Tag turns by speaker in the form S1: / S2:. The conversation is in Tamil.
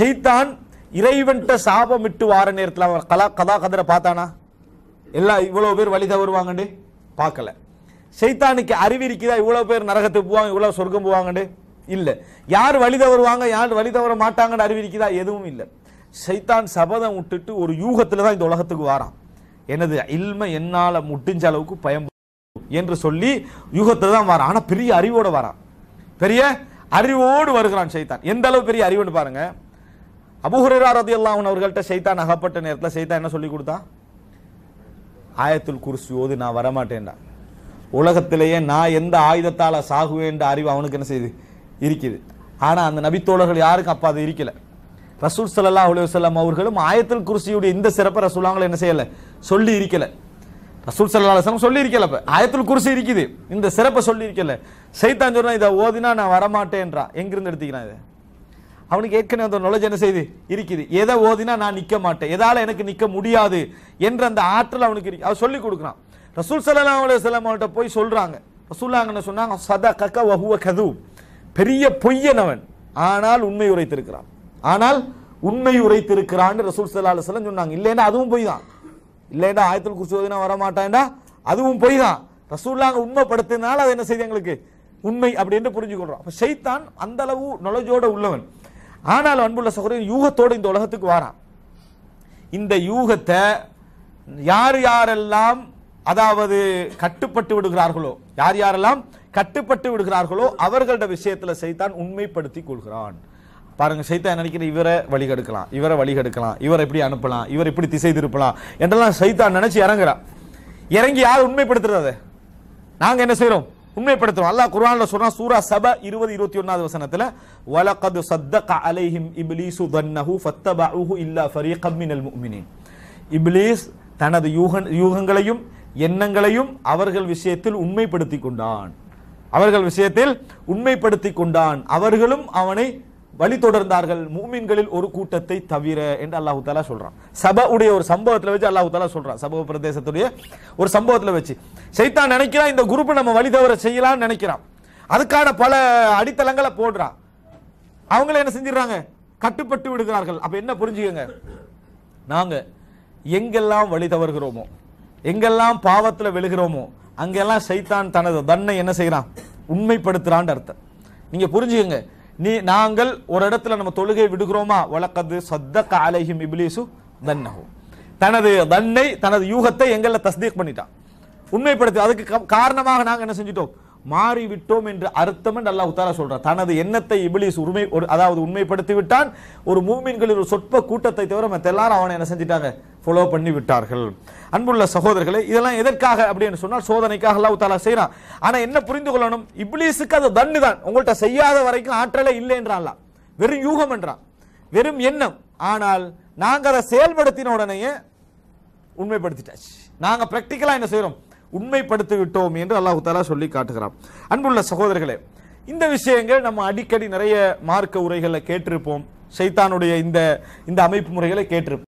S1: செய்தான் இறைவன்ட்ட விட்டு வார நேரத்தில் அவன் கலா கதா கதரை பார்த்தானா எல்லாம் இவ்வளோ பேர் வழி தவறுவாங்கண்டு பார்க்கல சைத்தானுக்கு அறிவு இருக்குதா இவ்வளோ பேர் நரகத்துக்கு போவாங்க இவ்வளோ சொர்க்கம் போவாங்கண்டு இல்லை யார் வழி தவறுவாங்க யார் வழி தவற மாட்டாங்கன்னு அறிவு இருக்குதா எதுவும் இல்லை சைத்தான் சபதம் விட்டுட்டு ஒரு யூகத்தில் தான் இந்த உலகத்துக்கு வாரான் எனது இல்மை என்னால் முட்டிஞ்ச அளவுக்கு பயம் என்று சொல்லி யூகத்தில் தான் வரான் ஆனால் பெரிய அறிவோடு வரான் பெரிய அறிவோடு வருகிறான் சைத்தான் எந்த அளவு பெரிய அறிவுன்னு பாருங்கள் அபுஹுரா ரதி அல்லாஹன் அவர்கள்ட்ட சைத்தான் அகப்பட்ட நேரத்தில் சைத்தான் என்ன சொல்லி கொடுத்தான் ஆயத்துல் குர்சி ஓது நான் வரமாட்டேன்டா உலகத்திலேயே நான் எந்த ஆயுதத்தால் சாகுவேன்ற அறிவு அவனுக்கு என்ன செய்து இருக்குது ஆனால் அந்த நபித்தோழர்கள் யாருக்கும் அப்போ அது இருக்கலை ரசூல் சல்லா அலுவலம் அவர்களும் ஆயத்தில் குருசியுடைய இந்த சிறப்பை ரசூலாங்களை என்ன செய்யலை சொல்லி இருக்கலை ரசூல் சல்லா அலுவலம் சொல்லி இருக்கல இப்போ ஆயத்தில் குருசி இருக்குது இந்த சிறப்பை சொல்லி இருக்கல சைத்தான் சொன்னால் இதை ஓதினா நான் வரமாட்டேன்றா எங்கிருந்து எடுத்துக்கிறேன் இதை அவனுக்கு ஏற்கனவே அந்த நுழைஞ்ச என்ன செய்து இருக்குது எதை ஓதினா நான் நிற்க மாட்டேன் எதால் எனக்கு நிற்க முடியாது என்ற அந்த ஆற்றல் அவனுக்கு இருக்கு அவன் சொல்லி கொடுக்குறான் ரசூல் சல்லா அலுவலம் அவன்கிட்ட போய் சொல்கிறாங்க ரசூல்லாங்கன்னு சொன்னாங்க சத கக்க வகுவ கது பெரிய பொய்யன் அவன் ஆனால் உண்மை உரைத்திருக்கிறான் ஆனால் உண்மை உரைத்திருக்கிறான்னு ரசூல் சல்லா அலுவலம் சொன்னாங்க இல்லைன்னா அதுவும் பொய் தான் இல்லைன்னா ஆயத்தில் குறிச்சு ஓதினா வரமாட்டான்டா அதுவும் பொய் தான் ரசூல்லாங்க உண்மைப்படுத்தினால அது என்ன செய்யுது எங்களுக்கு உண்மை அப்படின்னு புரிஞ்சுக்கொள்றோம் அப்போ ஷைத்தான் அந்த அளவு நொலஜோட உள்ளவன் ஆனால் அன்புள்ள சகோதரன் யூகத்தோடு இந்த உலகத்துக்கு வாரான் இந்த யூகத்தை யார் யாரெல்லாம் அதாவது கட்டுப்பட்டு விடுகிறார்களோ யார் யாரெல்லாம் கட்டுப்பட்டு விடுகிறார்களோ அவர்களோட விஷயத்தில் சைத்தான் உண்மைப்படுத்தி கொள்கிறான் பாருங்க சைத்தான் நினைக்கிற இவரை வழிகெடுக்கலாம் இவரை வழிகெடுக்கலாம் இவரை எப்படி அனுப்பலாம் இவர் இப்படி திசை திருப்பலாம் என்றெல்லாம் சைத்தான் நினைச்சு இறங்குறான் இறங்கி யார் உண்மைப்படுத்துறது நாங்கள் என்ன செய்கிறோம் உண்மைப்படுத்தும் அல்லாஹ் குர்ஆன்ல சொன்னா சூரா சப 20 21வது வசனத்துல வலகத் சத்தக அலைஹிம் இப்லீஸு தன்னஹு ஃபத்தபஉஹு இல்லா ஃபரீகம் மினல் முஃமினீன் இப்லீஸ் தனது யூகங்களையும் எண்ணங்களையும் அவர்கள் விஷயத்தில் உண்மைப்படுத்தி கொண்டான் அவர்கள் விஷயத்தில் உண்மைப்படுத்தி கொண்டான் அவர்களும் அவனை வழி தொடர்ந்தார்கள் மூமின்களில் ஒரு கூட்டத்தை தவிர என்று அல்லாஹு தாலா சொல்றான் உடைய ஒரு சம்பவத்தில் வச்சு அல்லாஹு தாலா சொல்றான் சபவ பிரதேசத்துடைய ஒரு சம்பவத்தில் வச்சு சைத்தான் நினைக்கிறான் இந்த குரூப்பை நம்ம வழி தவிர செய்யலாம்னு நினைக்கிறான் அதுக்கான பல அடித்தளங்களை போடுறான் அவங்கள என்ன செஞ்சிடறாங்க கட்டுப்பட்டு விடுகிறார்கள் அப்ப என்ன புரிஞ்சுக்கங்க நாங்க எங்கெல்லாம் வழி தவறுகிறோமோ எங்கெல்லாம் பாவத்தில் விழுகிறோமோ அங்கெல்லாம் சைத்தான் தனது தன்னை என்ன செய்யறான் உண்மைப்படுத்துறான்னு அர்த்தம் நீங்க புரிஞ்சுக்கங்க நீ நாங்கள் ஒரு இடத்துல நம்ம தொழுகை விடுகிறோமா வழக்கது சொத்த காலையும் இபிலிசு தன்னகும் தனது தன்னை தனது யூகத்தை எங்கள தஸ்தீக் பண்ணிட்டான் உண்மைப்படுத்தி அதுக்கு காரணமாக நாங்கள் என்ன செஞ்சிட்டோம் மாறிவிட்டோம் என்று அர்த்தம் என்று அல்லாஹ் உத்தாரா சொல்றார் தனது எண்ணத்தை இபிலிஸ் உரிமை அதாவது உண்மைப்படுத்தி விட்டான் ஒரு மூமின்களின் ஒரு சொற்ப கூட்டத்தை தவிர மற்ற எல்லாரும் அவனை என்ன செஞ்சிட்டாங்க ஃபாலோ பண்ணி விட்டார்கள் அன்புள்ள சகோதரர்களே இதெல்லாம் எதற்காக அப்படின்னு சொன்னால் சோதனைக்காக அல்லாஹ் தாலா செய்கிறான் ஆனால் என்ன புரிந்து கொள்ளணும் இப்ளீஸுக்கு அது தண்ணு தான் உங்கள்கிட்ட செய்யாத வரைக்கும் ஆற்றலே இல்லைன்றான்லாம் வெறும் யூகம் என்றான் வெறும் எண்ணம் ஆனால் நாங்கள் அதை செயல்படுத்தின உடனேயே உண்மைப்படுத்திட்டாச்சு நாங்கள் ப்ராக்டிக்கலாக என்ன செய்கிறோம் உண்மைப்படுத்தி விட்டோம் என்று அல்லாஹு தாலா சொல்லி காட்டுகிறான் அன்புள்ள சகோதரர்களே இந்த விஷயங்கள் நம்ம அடிக்கடி நிறைய மார்க்க உரைகளை கேட்டிருப்போம் சைத்தானுடைய இந்த இந்த அமைப்பு முறைகளை கேட்டிருப்போம்